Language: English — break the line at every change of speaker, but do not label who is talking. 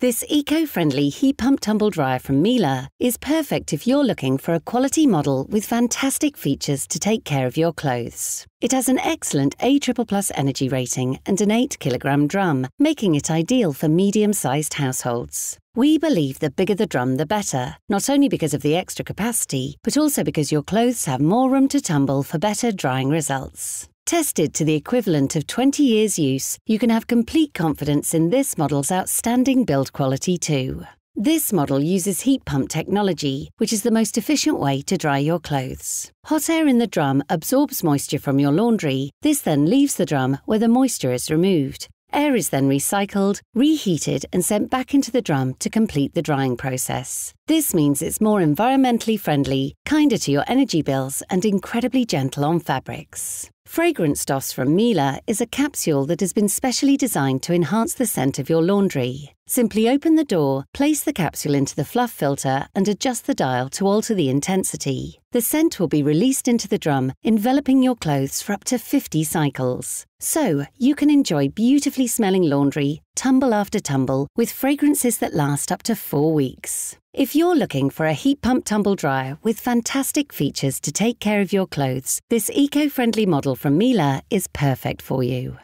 This eco-friendly heat pump tumble dryer from Miele is perfect if you're looking for a quality model with fantastic features to take care of your clothes. It has an excellent A++ energy rating and an 8 kilogram drum, making it ideal for medium-sized households. We believe the bigger the drum the better, not only because of the extra capacity, but also because your clothes have more room to tumble for better drying results. Tested to the equivalent of 20 years' use, you can have complete confidence in this model's outstanding build quality too. This model uses heat pump technology, which is the most efficient way to dry your clothes. Hot air in the drum absorbs moisture from your laundry. This then leaves the drum where the moisture is removed. Air is then recycled, reheated, and sent back into the drum to complete the drying process. This means it's more environmentally friendly, kinder to your energy bills, and incredibly gentle on fabrics. Fragrance Doss from Miele is a capsule that has been specially designed to enhance the scent of your laundry. Simply open the door, place the capsule into the fluff filter, and adjust the dial to alter the intensity. The scent will be released into the drum, enveloping your clothes for up to 50 cycles. So, you can enjoy beautifully smelling laundry, tumble after tumble, with fragrances that last up to four weeks. If you're looking for a heat pump tumble dryer with fantastic features to take care of your clothes, this eco-friendly model from Miele is perfect for you.